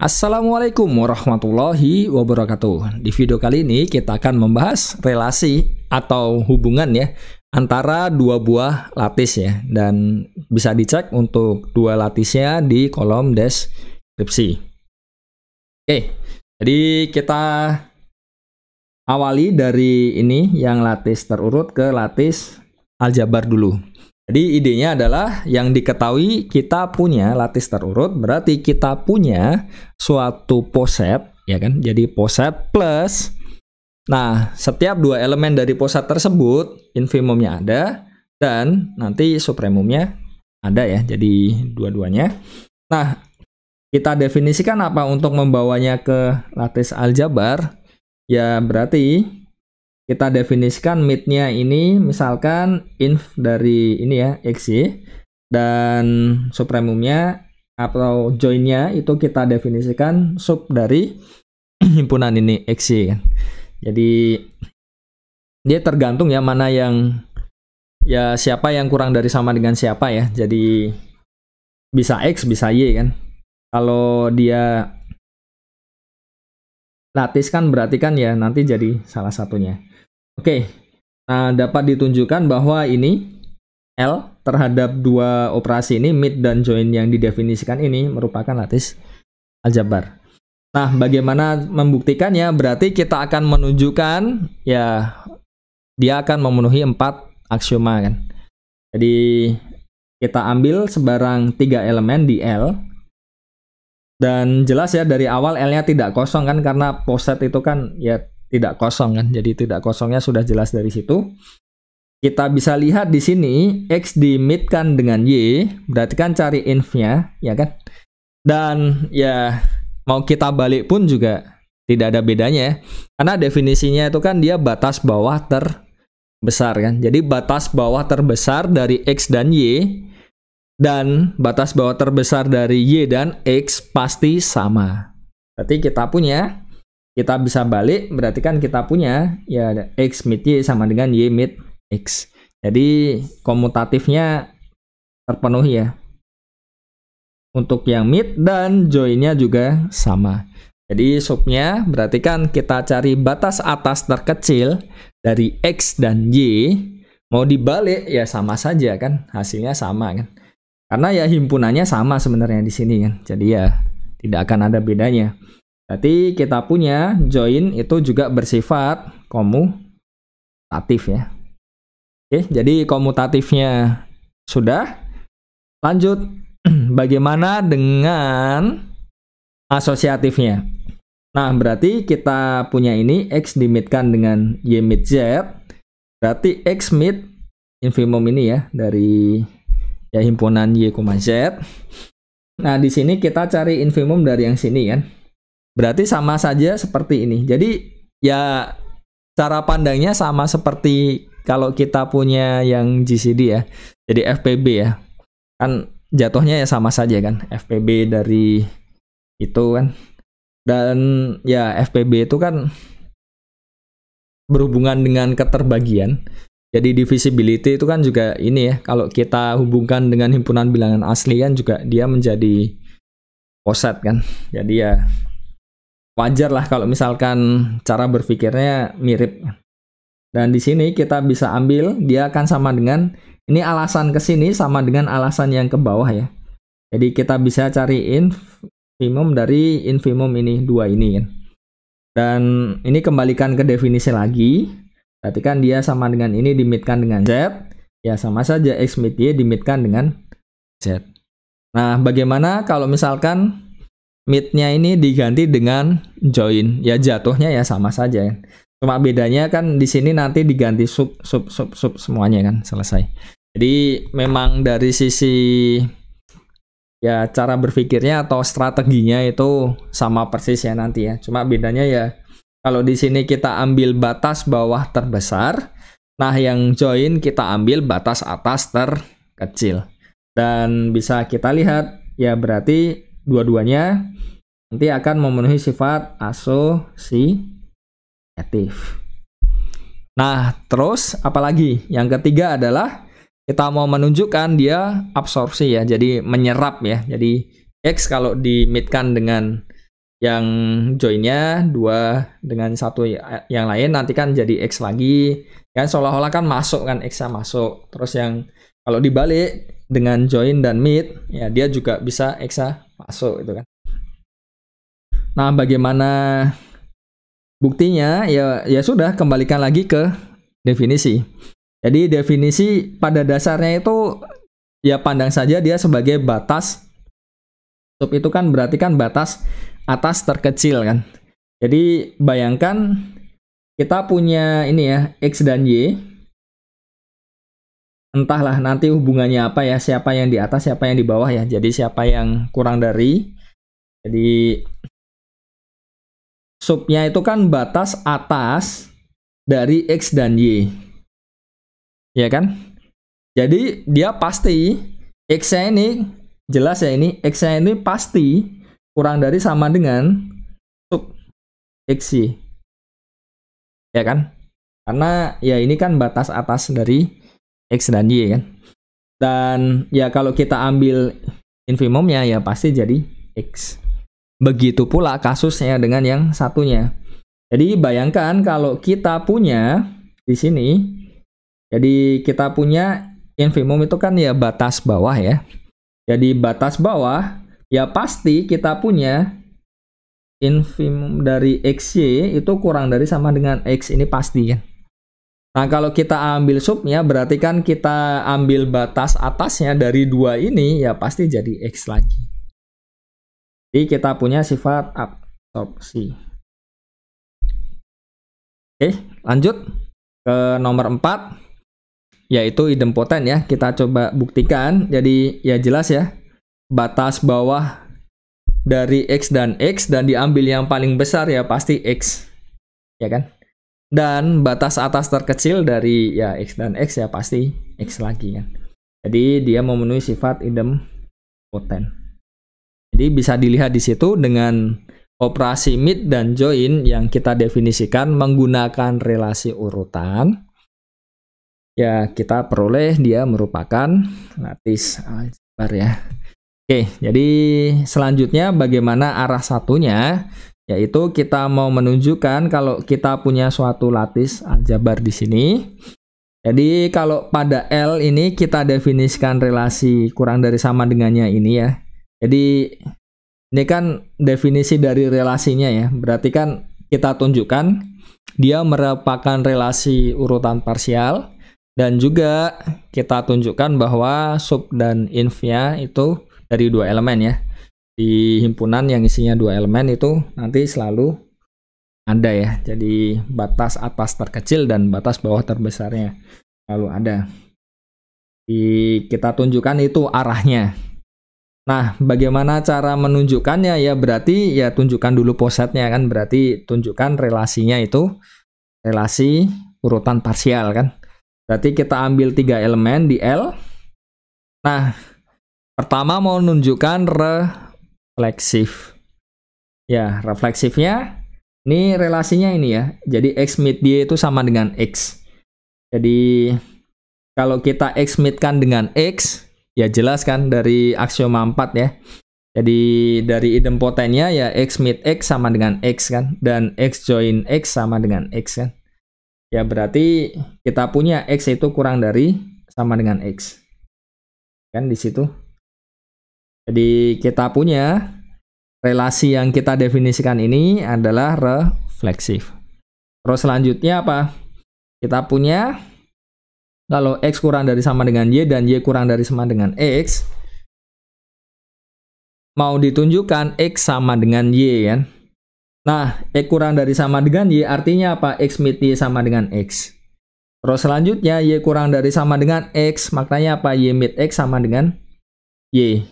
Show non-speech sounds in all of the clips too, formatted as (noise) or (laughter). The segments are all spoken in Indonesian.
Assalamualaikum warahmatullahi wabarakatuh. Di video kali ini kita akan membahas relasi atau hubungan ya antara dua buah latis ya dan bisa dicek untuk dua latisnya di kolom deskripsi. Oke, jadi kita awali dari ini yang latis terurut ke latis aljabar dulu. Jadi idenya adalah yang diketahui kita punya lattice terurut berarti kita punya suatu poset ya kan. Jadi poset plus nah setiap dua elemen dari poset tersebut infimumnya ada dan nanti supremumnya ada ya. Jadi dua-duanya. Nah, kita definisikan apa untuk membawanya ke lattice aljabar? Ya berarti kita definisikan midnya ini misalkan inf dari ini ya y dan supremumnya atau joinnya itu kita definisikan sub dari (clears throat) himpunan ini y kan. Jadi dia tergantung ya mana yang ya siapa yang kurang dari sama dengan siapa ya. Jadi bisa x bisa y kan. Kalau dia latis kan berarti kan ya nanti jadi salah satunya. Oke, nah dapat ditunjukkan bahwa ini L terhadap dua operasi ini mid dan join yang didefinisikan ini merupakan lattice aljabar. Nah, bagaimana membuktikannya? Berarti kita akan menunjukkan ya dia akan memenuhi empat aksioma kan. Jadi kita ambil sebarang tiga elemen di L dan jelas ya dari awal L-nya tidak kosong kan karena poset itu kan ya tidak kosong kan. Jadi tidak kosongnya sudah jelas dari situ. Kita bisa lihat di sini x dimitkan dengan y, berarti kan cari infnya, ya kan? Dan ya mau kita balik pun juga tidak ada bedanya ya. karena definisinya itu kan dia batas bawah terbesar kan jadi batas bawah terbesar dari x dan y dan batas bawah terbesar dari y dan x pasti sama berarti kita punya kita bisa balik berarti kan kita punya ya x mid y sama dengan y mid x. Jadi komutatifnya terpenuhi ya. Untuk yang mid dan joinnya juga sama. Jadi subnya berarti kan kita cari batas atas terkecil dari X dan Y. Mau dibalik ya sama saja kan. Hasilnya sama kan. Karena ya himpunannya sama sebenarnya di sini kan. Jadi ya tidak akan ada bedanya. Berarti kita punya join itu juga bersifat komutatif ya. Oke, jadi komutatifnya sudah. Lanjut, (clears throat) bagaimana dengan asosiatifnya? Nah, berarti kita punya ini X dimitkan dengan Y mit Z. Berarti X mit infimum ini ya, dari ya himpunan Y, Z. Nah, di sini kita cari infimum dari yang sini kan. Ya Berarti sama saja seperti ini. Jadi ya cara pandangnya sama seperti kalau kita punya yang GCD ya. Jadi FPB ya. Kan jatuhnya ya sama saja kan. FPB dari itu kan. Dan ya FPB itu kan berhubungan dengan keterbagian. Jadi divisibility itu kan juga ini ya, kalau kita hubungkan dengan himpunan bilangan asli kan juga dia menjadi poset kan. Jadi ya wajar lah kalau misalkan cara berpikirnya mirip. Dan di sini kita bisa ambil dia akan sama dengan ini alasan ke sini sama dengan alasan yang ke bawah ya. Jadi kita bisa cari infimum dari infimum ini dua ini Ya. Dan ini kembalikan ke definisi lagi. Berarti kan dia sama dengan ini dimitkan dengan Z. Ya sama saja X mit Y dimitkan dengan Z. Nah bagaimana kalau misalkan midnya ini diganti dengan join. Ya jatuhnya ya sama saja. Kan. Cuma bedanya kan di sini nanti diganti sub sub sub sub semuanya kan selesai. Jadi memang dari sisi ya cara berpikirnya atau strateginya itu sama persis ya nanti ya. Cuma bedanya ya kalau di sini kita ambil batas bawah terbesar, nah yang join kita ambil batas atas terkecil. Dan bisa kita lihat ya berarti dua-duanya nanti akan memenuhi sifat asosiatif. Nah, terus apalagi? Yang ketiga adalah kita mau menunjukkan dia absorpsi ya, jadi menyerap ya. Jadi X kalau dimitkan dengan yang joinnya dua dengan satu ya, yang lain nanti kan jadi X lagi kan seolah-olah kan masuk kan X masuk terus yang kalau dibalik dengan join dan meet, ya dia juga bisa eksa masuk itu kan. Nah, bagaimana buktinya? Ya ya sudah kembalikan lagi ke definisi. Jadi definisi pada dasarnya itu ya pandang saja dia sebagai batas sub itu kan berarti kan batas atas terkecil kan. Jadi bayangkan kita punya ini ya x dan y entahlah nanti hubungannya apa ya siapa yang di atas siapa yang di bawah ya jadi siapa yang kurang dari jadi subnya itu kan batas atas dari x dan y ya kan jadi dia pasti x nya ini jelas ya ini x nya ini pasti kurang dari sama dengan sub x y ya kan karena ya ini kan batas atas dari X dan Y kan. Dan ya kalau kita ambil infimumnya ya pasti jadi X. Begitu pula kasusnya dengan yang satunya. Jadi bayangkan kalau kita punya di sini, jadi kita punya infimum itu kan ya batas bawah ya. Jadi batas bawah ya pasti kita punya infimum dari XY itu kurang dari sama dengan X ini pasti kan. Ya. Nah, kalau kita ambil subnya berarti kan kita ambil batas atasnya dari dua ini ya pasti jadi X lagi. Jadi kita punya sifat absorpsi. Oke, lanjut ke nomor 4 yaitu idempotent ya. Kita coba buktikan. Jadi ya jelas ya batas bawah dari X dan X dan diambil yang paling besar ya pasti X. Ya kan? dan batas atas terkecil dari ya x dan x ya pasti x lagi kan. Jadi dia memenuhi sifat idem poten. Jadi bisa dilihat di situ dengan operasi mid dan join yang kita definisikan menggunakan relasi urutan. Ya, kita peroleh dia merupakan lattice aljabar ya. Oke, jadi selanjutnya bagaimana arah satunya? yaitu kita mau menunjukkan kalau kita punya suatu latis aljabar di sini. Jadi kalau pada L ini kita definisikan relasi kurang dari sama dengannya ini ya. Jadi ini kan definisi dari relasinya ya. Berarti kan kita tunjukkan dia merupakan relasi urutan parsial dan juga kita tunjukkan bahwa sub dan inf-nya itu dari dua elemen ya di himpunan yang isinya dua elemen itu nanti selalu ada ya. Jadi batas atas terkecil dan batas bawah terbesarnya selalu ada. Di, kita tunjukkan itu arahnya. Nah, bagaimana cara menunjukkannya ya berarti ya tunjukkan dulu posetnya kan berarti tunjukkan relasinya itu relasi urutan parsial kan. Berarti kita ambil tiga elemen di L. Nah, pertama mau menunjukkan re refleksif. Ya, refleksifnya ini relasinya ini ya. Jadi X mid Y itu sama dengan X. Jadi kalau kita X kan dengan X, ya jelas kan dari aksioma 4 ya. Jadi dari idempotennya ya X mid X sama dengan X kan. Dan X join X sama dengan X kan. Ya berarti kita punya X itu kurang dari sama dengan X. Kan di situ. Jadi kita punya relasi yang kita definisikan ini adalah refleksif. Terus selanjutnya apa? Kita punya kalau X kurang dari sama dengan Y dan Y kurang dari sama dengan X mau ditunjukkan X sama dengan Y ya. Nah, X kurang dari sama dengan Y artinya apa? X mit Y sama dengan X. Terus selanjutnya Y kurang dari sama dengan X, maknanya apa? Y mit X sama dengan Y.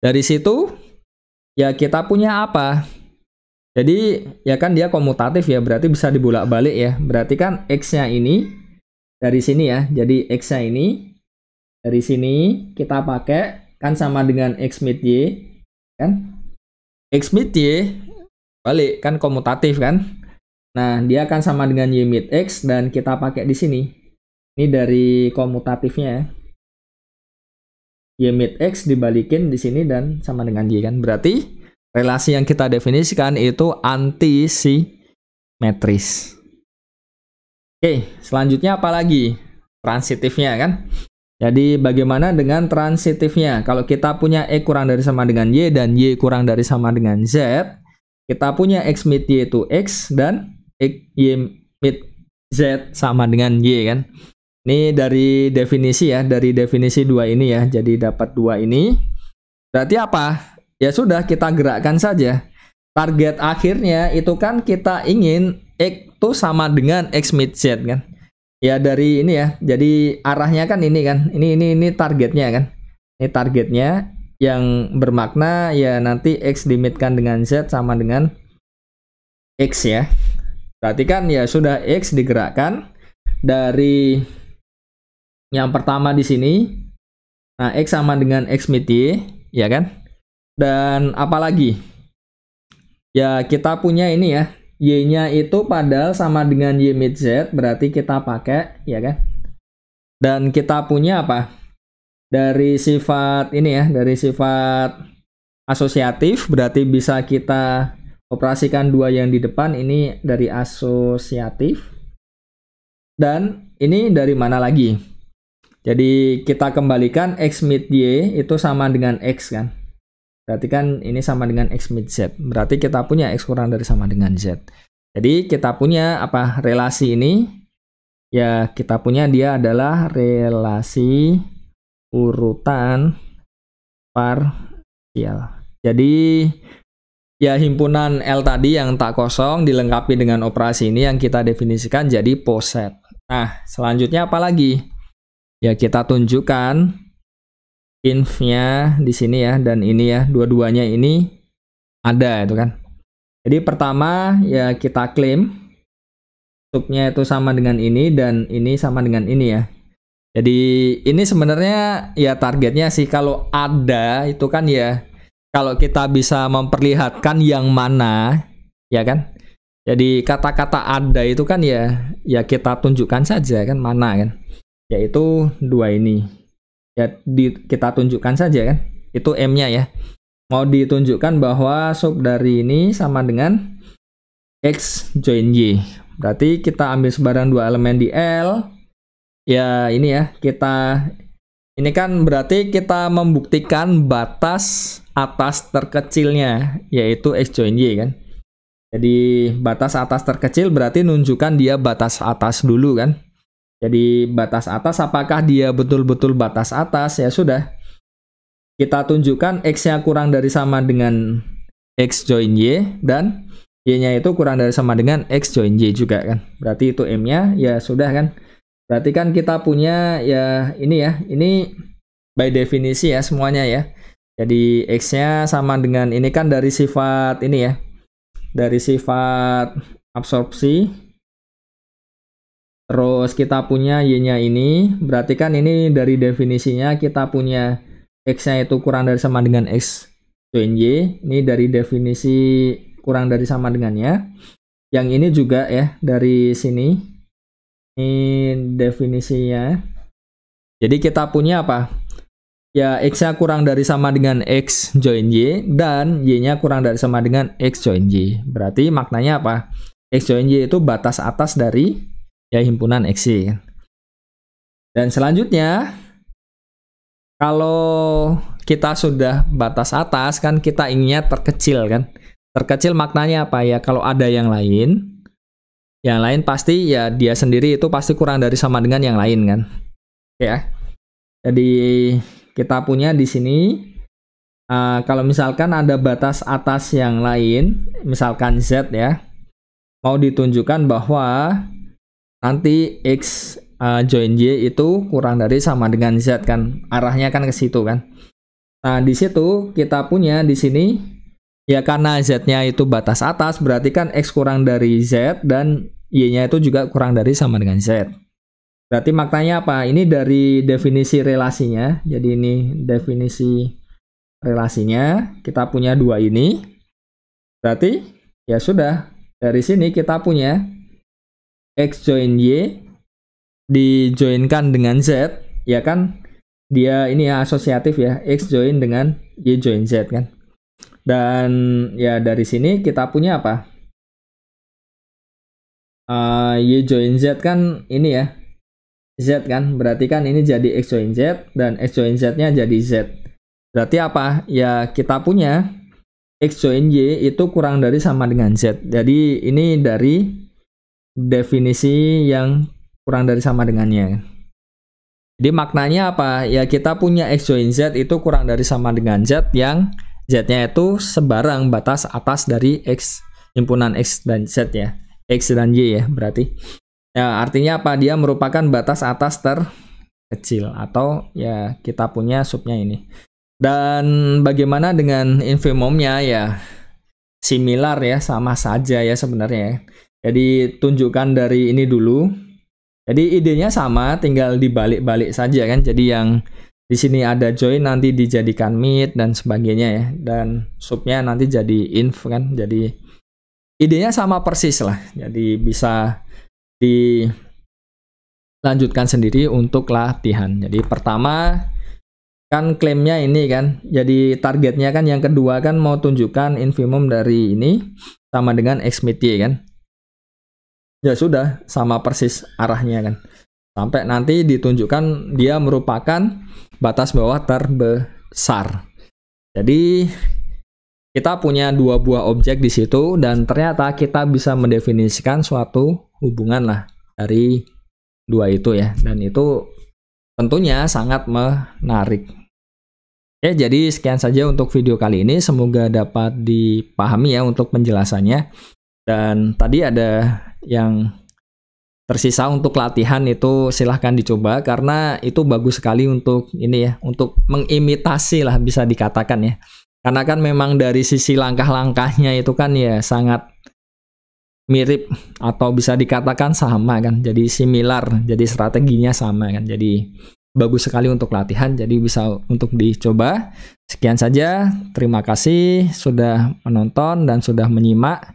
Dari situ ya kita punya apa? Jadi ya kan dia komutatif ya, berarti bisa dibulak balik ya. Berarti kan x-nya ini dari sini ya. Jadi x-nya ini dari sini kita pakai kan sama dengan x mid y kan? X mid y balik kan komutatif kan? Nah, dia akan sama dengan y mid x dan kita pakai di sini. Ini dari komutatifnya ya. Y mid X dibalikin di sini dan sama dengan Y kan. Berarti relasi yang kita definisikan itu anti antisimetris. Oke, selanjutnya apa lagi? Transitifnya kan. Jadi bagaimana dengan transitifnya? Kalau kita punya E kurang dari sama dengan Y dan Y kurang dari sama dengan Z, kita punya X mid Y itu X dan X, Y mid Z sama dengan Y kan. Ini dari definisi ya, dari definisi dua ini ya. Jadi dapat dua ini. Berarti apa? Ya sudah kita gerakkan saja. Target akhirnya itu kan kita ingin X itu sama dengan X mid midset kan. Ya dari ini ya. Jadi arahnya kan ini kan. Ini ini ini targetnya kan. Ini targetnya yang bermakna ya nanti X dimitkan dengan Z sama dengan X ya. Berarti kan ya sudah X digerakkan dari yang pertama di sini, nah X sama dengan X mit Y, ya kan? Dan apalagi? Ya kita punya ini ya, Y-nya itu padahal sama dengan Y mit Z, berarti kita pakai, ya kan? Dan kita punya apa? Dari sifat ini ya, dari sifat asosiatif, berarti bisa kita operasikan dua yang di depan, ini dari asosiatif. Dan ini dari mana lagi? Jadi kita kembalikan X mid Y itu sama dengan X kan. Berarti kan ini sama dengan X mid Z. Berarti kita punya X kurang dari sama dengan Z. Jadi kita punya apa relasi ini ya kita punya dia adalah relasi urutan parsial. Jadi ya himpunan L tadi yang tak kosong dilengkapi dengan operasi ini yang kita definisikan jadi poset. Nah, selanjutnya apa lagi? ya kita tunjukkan infnya di sini ya dan ini ya dua-duanya ini ada itu kan jadi pertama ya kita klaim subnya itu sama dengan ini dan ini sama dengan ini ya jadi ini sebenarnya ya targetnya sih kalau ada itu kan ya kalau kita bisa memperlihatkan yang mana ya kan jadi kata-kata ada itu kan ya ya kita tunjukkan saja kan mana kan yaitu dua ini ya di, kita tunjukkan saja kan itu m-nya ya mau ditunjukkan bahwa sub dari ini sama dengan x join y berarti kita ambil sebaran dua elemen di L ya ini ya kita ini kan berarti kita membuktikan batas atas terkecilnya yaitu x join y kan jadi batas atas terkecil berarti nunjukkan dia batas atas dulu kan jadi batas atas apakah dia betul-betul batas atas ya sudah. Kita tunjukkan x-nya kurang dari sama dengan x join y dan y-nya itu kurang dari sama dengan x join y juga kan. Berarti itu m-nya ya sudah kan. Berarti kan kita punya ya ini ya. Ini by definisi ya semuanya ya. Jadi x-nya sama dengan ini kan dari sifat ini ya. Dari sifat absorpsi Terus kita punya Y-nya ini, berarti kan ini dari definisinya kita punya X-nya itu kurang dari sama dengan X join Y. Ini dari definisi kurang dari sama dengannya. Yang ini juga ya, dari sini. Ini definisinya. Jadi kita punya apa? Ya, X-nya kurang dari sama dengan X join Y, dan Y-nya kurang dari sama dengan X join Y. Berarti maknanya apa? X join Y itu batas atas dari ya himpunan eksi. Dan selanjutnya kalau kita sudah batas atas kan kita inginnya terkecil kan. Terkecil maknanya apa ya? Kalau ada yang lain, yang lain pasti ya dia sendiri itu pasti kurang dari sama dengan yang lain kan. Ya. Jadi kita punya di sini uh, kalau misalkan ada batas atas yang lain, misalkan Z ya, mau ditunjukkan bahwa nanti X uh, join Y itu kurang dari sama dengan Z kan. Arahnya kan ke situ kan. Nah, di situ kita punya di sini ya karena Z-nya itu batas atas berarti kan X kurang dari Z dan Y-nya itu juga kurang dari sama dengan Z. Berarti maknanya apa? Ini dari definisi relasinya. Jadi ini definisi relasinya. Kita punya dua ini. Berarti ya sudah dari sini kita punya X join Y dijoinkan dengan Z ya kan dia ini ya asosiatif ya X join dengan Y join Z kan dan ya dari sini kita punya apa uh, Y join Z kan ini ya Z kan berarti kan ini jadi X join Z dan X join Z nya jadi Z berarti apa ya kita punya X join Y itu kurang dari sama dengan Z jadi ini dari definisi yang kurang dari sama dengannya. Jadi maknanya apa? Ya kita punya X, join Z itu kurang dari sama dengan Z yang Z-nya itu sebarang batas atas dari X, himpunan X dan Z ya. X dan Y ya berarti. Ya, artinya apa? Dia merupakan batas atas terkecil atau ya kita punya subnya ini. Dan bagaimana dengan infimumnya ya similar ya sama saja ya sebenarnya. Jadi tunjukkan dari ini dulu. Jadi idenya sama, tinggal dibalik-balik saja kan. Jadi yang di sini ada join nanti dijadikan mid dan sebagainya ya. Dan subnya nanti jadi inf kan. Jadi idenya sama persis lah. Jadi bisa dilanjutkan sendiri untuk latihan. Jadi pertama kan klaimnya ini kan jadi targetnya kan yang kedua kan mau tunjukkan infimum dari ini sama dengan xmit kan ya sudah sama persis arahnya kan sampai nanti ditunjukkan dia merupakan batas bawah terbesar jadi kita punya dua buah objek di situ dan ternyata kita bisa mendefinisikan suatu hubungan lah dari dua itu ya dan itu tentunya sangat menarik Oke, jadi sekian saja untuk video kali ini. Semoga dapat dipahami ya untuk penjelasannya. Dan tadi ada yang tersisa untuk latihan itu silahkan dicoba karena itu bagus sekali untuk ini ya untuk mengimitasi lah bisa dikatakan ya karena kan memang dari sisi langkah-langkahnya itu kan ya sangat mirip atau bisa dikatakan sama kan jadi similar jadi strateginya sama kan jadi bagus sekali untuk latihan jadi bisa untuk dicoba sekian saja terima kasih sudah menonton dan sudah menyimak